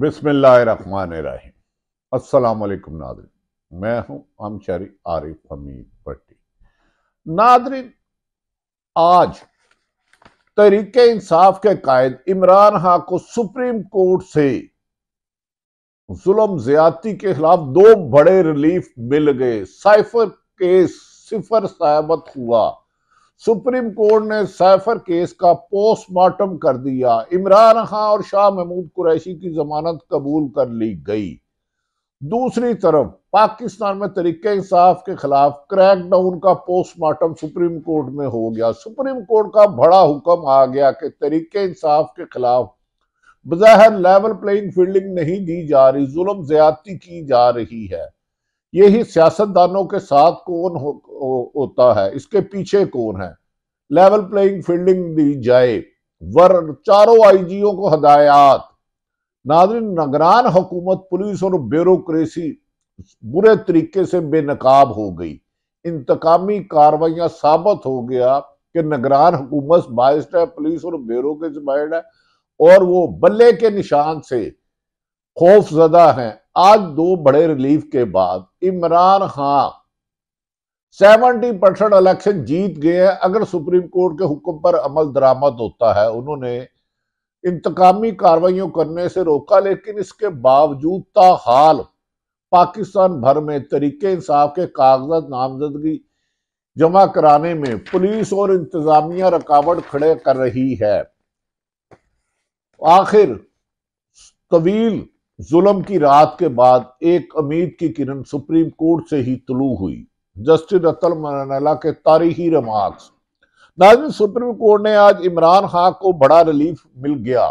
बिसमीम असलकम नादरिन मैं हूं आमचारी आरिफ हमीद भट्टी नादरी आज तरीके इंसाफ के कायद इमरान हा को सुप्रीम कोर्ट से जुल्म ज्यादती के खिलाफ दो बड़े रिलीफ मिल गए साइफर केस सिफर साबत हुआ सुप्रीम कोर्ट ने सैफर केस का पोस्टमार्टम कर दिया इमरान खां और शाह महमूद कुरैशी की जमानत कबूल कर ली गई दूसरी तरफ पाकिस्तान में तरीके इंसाफ के खिलाफ क्रैकडाउन का पोस्टमार्टम सुप्रीम कोर्ट में हो गया सुप्रीम कोर्ट का बड़ा हुक्म आ गया कि तरीके इंसाफ के खिलाफ बजहर लेवल प्लेइंग फील्डिंग नहीं दी जा रही जुलम ज्यादती की जा रही है यही सियासतदानों के साथ कौन हो, हो, होता है इसके पीछे कौन है लेवल प्लेइंग फील्डिंग दी जाए वर चारों आईजीओ को हदायत नादरी नगरान हुकूमत पुलिस और ब्यूरोक्रेसी बुरे तरीके से बेनकाब हो गई इंतकामी कार्रवाइया साबित हो गया कि नगरान हुकूमत बाइस्ड है पुलिस और ब्यूरो बाइड है और वो बल्ले के निशान से खौफजदा हैं आज दो बड़े रिलीफ के बाद Imran Khan seventy percent election जीत गए हैं अगर सुप्रीम कोर्ट के हुक्म पर अमल दरामद होता है उन्होंने इंतकामी कार्रवाइयों करने से रोका लेकिन इसके बावजूद ताहाल पाकिस्तान भर में तरीके इंसाफ के कागजात नामजदगी जमा कराने में पुलिस और इंतजामिया रुकावट खड़े कर रही है आखिर तवील जुलम की रात के बाद एक उम्मीद की किरण सुप्रीम कोर्ट से ही तुलू हुई जस्टिस अतल मनला के तारीखी रिमार्क्स नाजन सुप्रीम कोर्ट ने आज इमरान खान को बड़ा रिलीफ मिल गया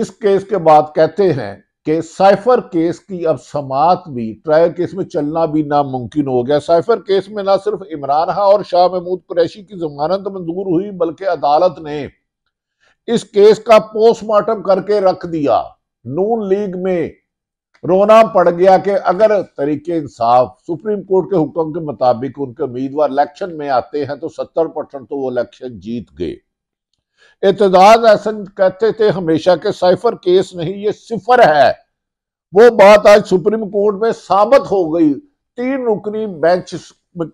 इस केस के बाद कहते हैं कि साइफर केस की अब समात भी ट्रायल केस में चलना भी नामुमकिन हो गया साइफर केस में ना सिर्फ इमरान खान और शाह महमूद कुरैशी की जमानत मंजूर हुई बल्कि अदालत ने इस केस का पोस्टमार्टम करके रख दिया नून लीग में रोना पड़ गया कि अगर तरीके इंसाफ सुप्रीम कोर्ट के हुक्म के मुताबिक उनके उम्मीदवार इलेक्शन में आते हैं तो सत्तर परसेंट तो वो इलेक्शन जीत गए एतजाज ऐसा कहते थे हमेशा के साइफर केस नहीं ये सिफर है वो बात आज सुप्रीम कोर्ट में साबित हो गई तीन रुकनी बेंच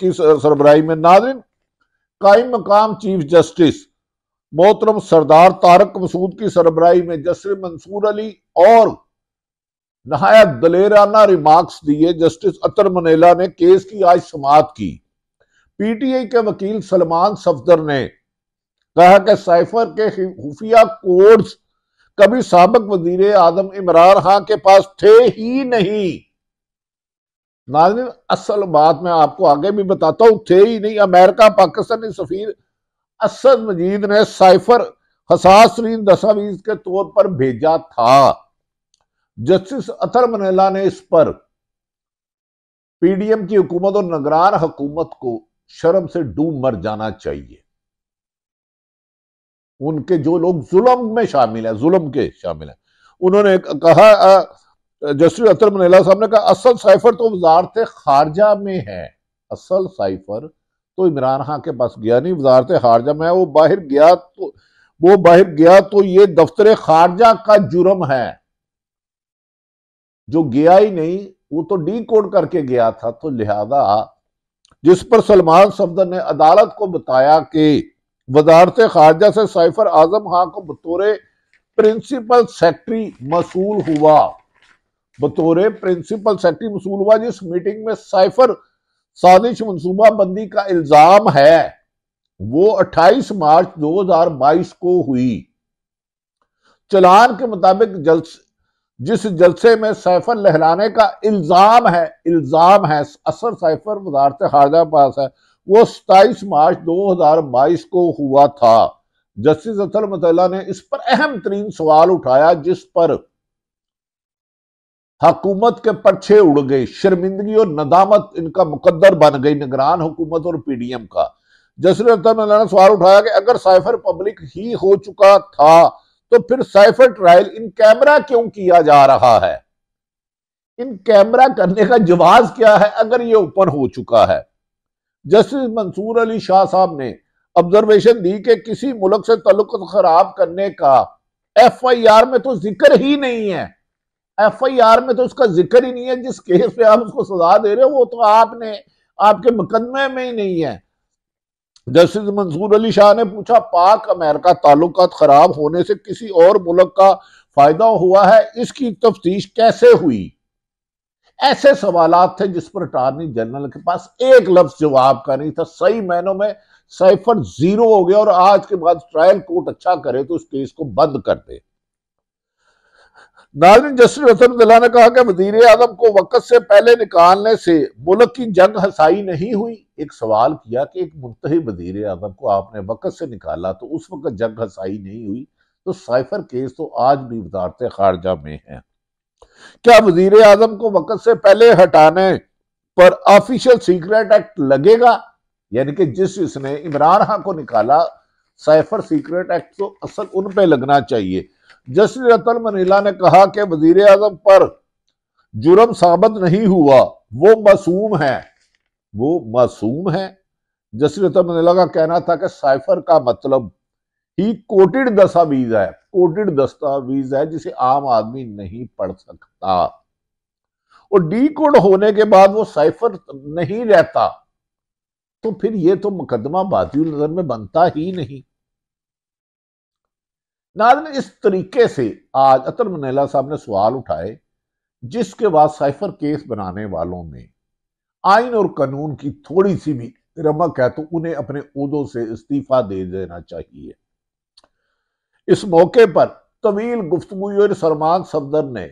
की सरबराही में नाजिन कायम मकाम चीफ जस्टिस मोहतरम सरदार तारक मसूद की सरबराही में जस्टिस मंसूर अली और नहायत दलेराना रिमार्क्स दिए जस्टिस अतर मनेला ने केस की आज समाप्त की पीटीआई के वकील सलमान सफदर ने कहा कि साइफर के खुफिया कोड्स कभी सबक वजीर आजम इमरान खान के पास थे ही नहीं नाजन असल बात मैं आपको आगे भी बताता हूं थे ही नहीं अमेरिका पाकिस्तानी सफीर असद मजीद ने साइफर तरीन दस्तावेज के तौर पर भेजा था जस्टिस अतर मनेला ने इस पर पीडीएम की हुकूमत और नगरान हुकूमत को शर्म से डूब मर जाना चाहिए उनके जो लोग जुल्म में शामिल है जुल्म के शामिल है उन्होंने कहा जस्टिस अतर मनेला साहब ने कहा असल साइफर तो वजारत खारजा में है असल साइफर तो इमरान खान के पास गया नहीं वजारत खारजा में वो बाहर गया तो वो बाहर गया तो ये दफ्तर खारजा का जुर्म है जो गया ही नहीं वो तो डी कोड करके गया था तो लिहाजा जिस पर सलमान सफदर ने अदालत को बताया कि वजारत खारजा से साइफर आजम खां को बतौर प्रिंसिपल सेक्रेटरी मसूल हुआ बतौर प्रिंसिपल सेक्रेटरी मसूल हुआ जिस मीटिंग में साइफर साजिश मनसूबाबंदी का इल्ज़ाम है वो 28 मार्च 2022 को हुई चलान के मुताबिक जल्स जिस जलसे में सैफर लहराने का इल्ज़ाम है इल्ज़ाम है असर सैफर वजारत खारजा पास है वो सताईस मार्च 2022 को हुआ था जस्टिस अतर मतला ने इस पर अहम तरीन सवाल उठाया जिस पर हकूमत के पर्चे उड़ गए शर्मिंदगी और नदामत इनका मुकदर बन गई निगरान हुकूमत और एम का जसरतन ने सवाल उठाया कि अगर साइफर पब्लिक ही हो चुका था तो फिर साइफर ट्रायल इन कैमरा क्यों किया जा रहा है इन कैमरा करने का जवाब क्या है अगर ये ओपन हो चुका है जस्टिस मंसूर अली शाह साहब ने ऑब्जर्वेशन दी कि किसी मुल्क से तल्लुक खराब करने का एफ आई आर में तो जिक्र ही नहीं है एफ आई आर में तो उसका जिक्र ही नहीं है जिस केस पे आप उसको सजा दे रहे हो वो तो आपने आपके मुकदमे में ही नहीं है जस्टिस मंसूर अली शाह ने पूछा पाक अमेरिका ताल्लुक खराब होने से किसी और मुल्क का फायदा हुआ है इसकी तफ्तीश कैसे हुई ऐसे सवाल थे जिस पर अटारनी जनरल के पास एक लफ्ज जवाब का नहीं था सही मायनों में साइफर जीरो हो गया और आज के बाद ट्रायल कोर्ट अच्छा करे तो उस केस को बंद कर दे नाजरीन जस्टिस वसम ने कहा कि वजीर आजम को वक़्त से पहले निकालने से मुल्क की जंग हंसाई नहीं हुई एक सवाल किया कि एक मुंतह वजीर आजम को आपने वक़्त से निकाला तो उस वक्त जंग हंसाई नहीं हुई तो साइफर केस तो आज भी वजारत खारजा में है क्या वजीर आजम को वक़्त से पहले हटाने पर ऑफिशियल सीक्रेट एक्ट लगेगा यानी कि जिस इसने इमरान खान को निकाला साइफर सीक्रेट एक्ट तो असल उन पर लगना चाहिए जस्टिस रतन मनीला ने कहा कि वजीर अजम पर जुर्म साबित नहीं हुआ वो मासूम है वो मासूम है जस्टिस रतन मनीला का कहना था कि साइफर का मतलब ही कोटेड दस्तावीज है कोटेड दस्तावीज है जिसे आम आदमी नहीं पढ़ सकता और डी कोड होने के बाद वो साइफर नहीं रहता तो फिर ये तो मुकदमा बाजी नजर में बनता ही नहीं नाजन इस तरीके से आज अतर मनेला साहब ने सवाल उठाए जिसके बाद साइफर केस बनाने वालों में आइन और कानून की थोड़ी सी भी रमक है तो उन्हें अपने उदों से इस्तीफा दे देना चाहिए इस मौके पर तवील गुफ्तगु और सलमान सफदर ने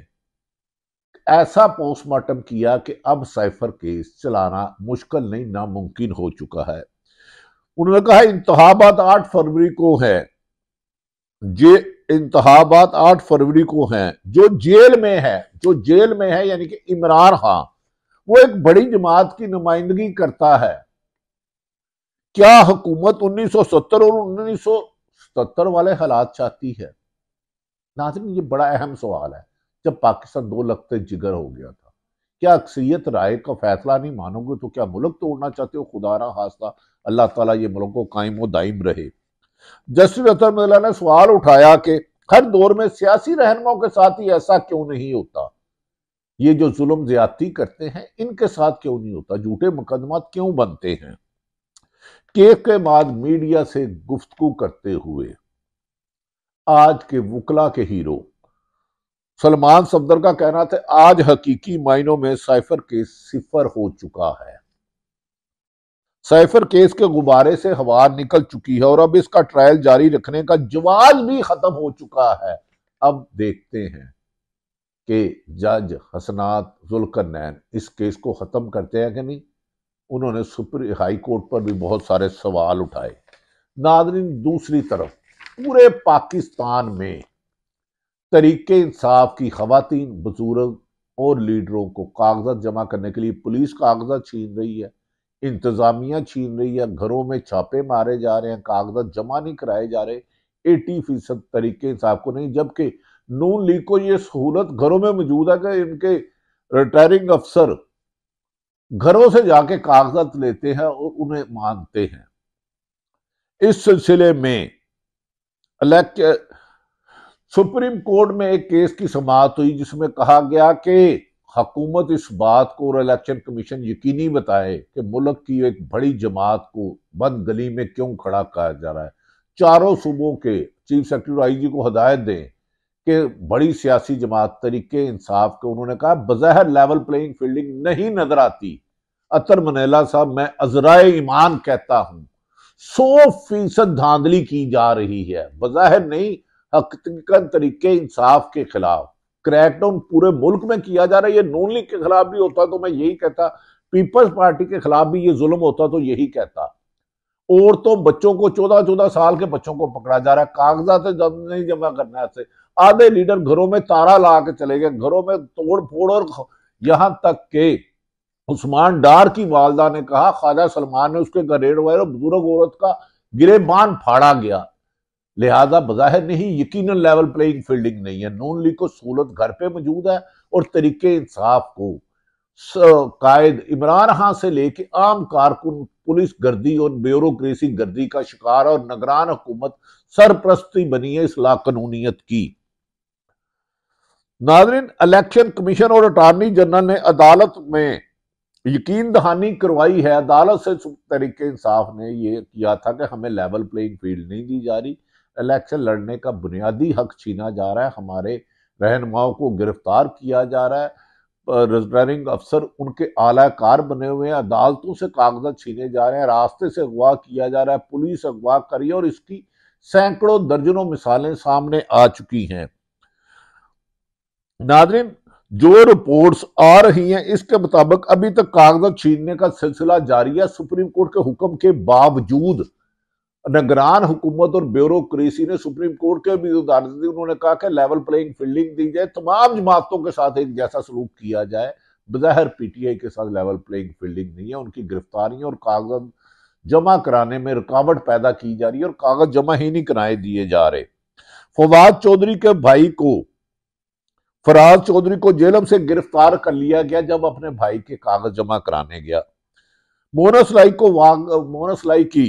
ऐसा पोस्टमार्टम किया कि अब साइफर केस चलाना मुश्किल नहीं नामुमकिन हो चुका है उन्होंने कहा इंतबात आठ फरवरी को है ये इंतहाबात आठ फरवरी को हैं जो जेल में है जो जेल में है यानी कि इमरान खां वो एक बड़ी जमात की नुमाइंदगी करता है क्या हुकूमत 1970 और 1970 वाले हालात चाहती है नाजरीन ये बड़ा अहम सवाल है जब पाकिस्तान दो लगते जिगर हो गया था क्या अक्सरियत राय का फैसला नहीं मानोगे तो क्या मुल्क तोड़ना चाहते हो खुदा रहा हादसा अल्लाह ताला ये मुल्क को कायम व दायम रहे जस्टिस अतर मिला ने सवाल उठाया कि हर दौर में सियासी रहनुमाओं के साथ ही ऐसा क्यों नहीं होता ये जो जुल्म ज्यादती करते हैं इनके साथ क्यों नहीं होता झूठे मुकदमा क्यों बनते हैं केक के बाद मीडिया से गुफ्तु करते हुए आज के वकला के हीरो सलमान सफदर का कहना था आज हकीकी मायनों में साइफर केस सिफर हो चुका है सैफर केस के गुब्बारे से हवा निकल चुकी है और अब इसका ट्रायल जारी रखने का जवाब भी खत्म हो चुका है अब देखते हैं कि जज हसनात नैन इस केस को ख़त्म करते हैं कि नहीं उन्होंने सुप्रीम हाई कोर्ट पर भी बहुत सारे सवाल उठाए नादरीन दूसरी तरफ पूरे पाकिस्तान में तरीके इंसाफ की खातन बुजुर्ग और लीडरों को कागजात जमा करने के लिए पुलिस कागजात छीन रही है इंतजामिया छीन रही है घरों में छापे मारे जा रहे हैं कागजात जमा नहीं कराए जा रहे एटी फीसद तरीके से को नहीं जबकि नून लीग को ये सहूलत घरों में मौजूद है कि इनके रिटायरिंग अफसर घरों से जाके कागजात लेते हैं और उन्हें मानते हैं इस सिलसिले में सुप्रीम कोर्ट में एक केस की समाप्त हुई जिसमें कहा गया कि हकूमत इस बात को और इलेक्शन कमीशन यकीनी बताए कि मुल्क की एक बड़ी जमात को बंद गली में क्यों खड़ा कहा जा रहा है चारों सूबों के चीफ सेक्रेटरी आई जी को हदायत दें कि बड़ी सियासी जमात तरीके इंसाफ के उन्होंने कहा बजहर लेवल प्लेइंग फील्डिंग नहीं नजर आती अतर मनेला साहब मैं अजरा ईमान कहता हूं सौ फीसद धांधली की जा रही है बजहर नहीं हकीकत तरीके इंसाफ के खिलाफ क्रैकडाउन पूरे मुल्क में किया जा रहा है ये नून लीग के खिलाफ भी होता तो मैं यही कहता पीपल्स पार्टी के खिलाफ भी ये जुल्म होता तो यही कहता और तो बच्चों को चौदह चौदह साल के बच्चों को पकड़ा जा रहा है कागजात नहीं जमा करना से आधे लीडर घरों में तारा ला के चले गए घरों में तोड़ फोड़ और यहां तक के उस्मान डार की वालदा ने कहा ख्वाजा सलमान ने उसके घरेड़ वायर बुजुर्ग औरत का गिरेबान फाड़ा गया लिहाजा बज़ाहिर नहीं यकीन लेवल प्लेइंग फील्डिंग नहीं है नून लीग को सहूलत घर पर मौजूद है और तरीके इंसाफ को कायद इमरान खान से लेके आम कारकुन पुलिस गर्दी और ब्यूरोसी गर्दी का शिकार और नगरान हुकूमत सरप्रस्ती बनी है इस कानूनीत की नाजरीन इलेक्शन कमीशन और अटारनी जनरल ने अदालत में यकीन दहानी करवाई है अदालत से तरीके इंसाफ ने यह किया था कि हमें लेवल प्लेइंग फील्ड नहीं दी जा रही इलेक्शन लड़ने का बुनियादी हक छीना जा रहा है हमारे रहनुमाओं को गिरफ्तार किया जा रहा है रिटर्निंग अफसर उनके आलाकार बने हुए हैं अदालतों से कागजात छीने जा रहे हैं रास्ते से अगवा किया जा रहा है पुलिस अगवा करी और इसकी सैकड़ों दर्जनों मिसालें सामने आ चुकी हैं नादरिन जो रिपोर्ट्स आ रही हैं इसके मुताबिक अभी तक कागजात छीनने का सिलसिला जारी है सुप्रीम कोर्ट के हुक्म के बावजूद नगरान हुकूमत और ब्यूरोक्रेसी ने सुप्रीम कोर्ट के भी उदाहरण दी उन्होंने कहा कि लेवल प्लेइंग फील्डिंग दी जाए तमाम जमातों के साथ एक जैसा सलूक किया जाए बज़ाहिर पीटीआई के साथ लेवल प्लेइंग फील्डिंग नहीं है उनकी गिरफ्तारी और कागज जमा कराने में रुकावट पैदा की जा रही है और कागज जमा ही नहीं कराए दिए जा रहे फवाद चौधरी के भाई को फराज चौधरी को जेलम से गिरफ्तार कर लिया गया जब अपने भाई के कागज जमा कराने गया मोनस लाई को मोनस लाई की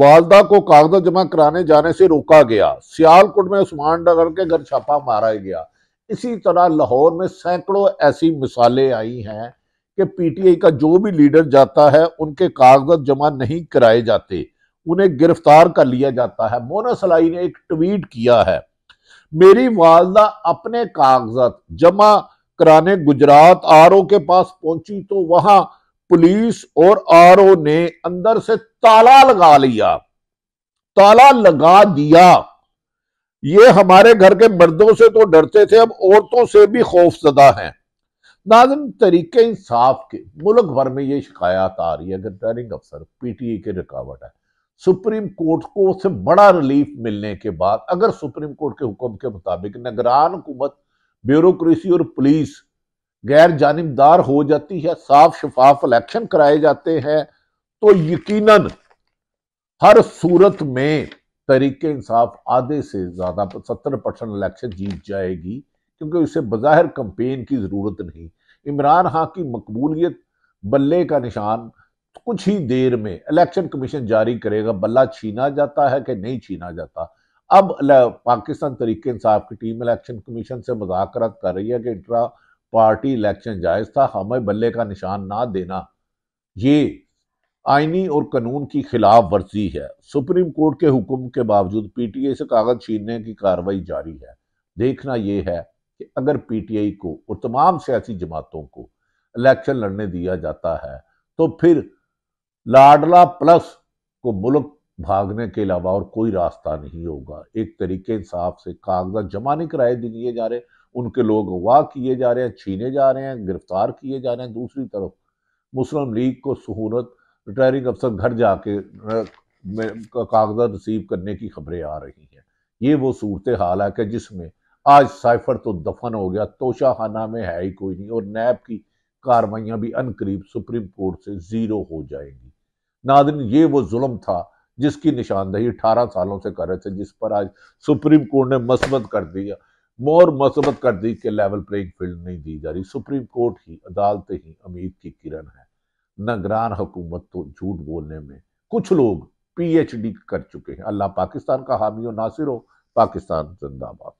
वालदा को कागजात जमा कराने जाने से रोका गया सियालकोट में उस्मान डगर के घर छापा मारा गया इसी तरह लाहौर में सैकड़ों ऐसी मिसालें आई हैं कि पीटीआई का जो भी लीडर जाता है उनके कागजात जमा नहीं कराए जाते उन्हें गिरफ्तार कर लिया जाता है मोना सलाई ने एक ट्वीट किया है मेरी वालदा अपने कागजात जमा कराने गुजरात आर के पास पहुंची तो वहां पुलिस और आरओ ने अंदर से ताला लगा लिया ताला लगा दिया ये हमारे घर के मर्दों से तो डरते थे अब औरतों से भी खौफजदा हैं नाजन तरीके इंसाफ के मुल्क भर में ये शिकायत आ रही है रिटर्निंग अफसर पीटीए की रुकावट है सुप्रीम कोर्ट को से बड़ा रिलीफ मिलने के बाद अगर सुप्रीम कोर्ट के हुक्म के मुताबिक निगरान हुकूमत ब्यूरोक्रेसी और पुलिस गैर जानबदार हो जाती है साफ शफाफ इलेक्शन कराए जाते हैं तो यकीनन हर सूरत में तरीके इंसाफ आधे से ज़्यादा सत्तर परसेंट इलेक्शन जीत जाएगी क्योंकि उसे बज़ाहिर कंपेन की ज़रूरत नहीं इमरान खां की मकबूलियत बल्ले का निशान कुछ ही देर में इलेक्शन कमीशन जारी करेगा बल्ला छीना जाता है कि नहीं छीना जाता अब पाकिस्तान तरीके इंसाफ की टीम इलेक्शन कमीशन से मुजाकर कर रही है कि इंटरा पार्टी इलेक्शन जायज था हमें बल्ले का निशान ना देना ये आईनी और कानून की खिलाफ वर्जी है सुप्रीम कोर्ट के हुक्म के बावजूद पीटीआई से कागज छीनने की कार्रवाई जारी है देखना यह है कि अगर पीटीआई को और तमाम सियासी जमातों को इलेक्शन लड़ने दिया जाता है तो फिर लाडला प्लस को मुल्क भागने के अलावा और कोई रास्ता नहीं होगा एक तरीके इंसाफ से कागजात जमा नहीं कराए दिए जा रहे उनके लोग अगवा किए जा रहे हैं छीने जा रहे हैं गिरफ्तार किए जा रहे हैं दूसरी तरफ मुस्लिम लीग को सहूलत रिटायरिंग अफसर घर जाके कागजा नसीब करने की खबरें आ रही हैं ये वो सूरत हाल है कि जिसमें आज साइफर तो दफन हो गया तोशाखाना में है ही कोई नहीं और नैब की कार्रवाइयाँ भी अनकरीब सुप्रीम कोर्ट से ज़ीरो हो जाएंगी नादिन ये वो जुल्म था जिसकी निशानदेही अठारह सालों से कर रहे थे जिस पर आज सुप्रीम कोर्ट ने मसमत कर दिया मोर मसबत कर दी कि लेवल प्लेइंग फील्ड नहीं दी जा रही सुप्रीम कोर्ट ही अदालत ही अमीर की किरण है नगरान हुकूमत तो झूठ बोलने में कुछ लोग पीएचडी कर चुके हैं अल्लाह पाकिस्तान का हामी हो नासिर हो पाकिस्तान जिंदाबाद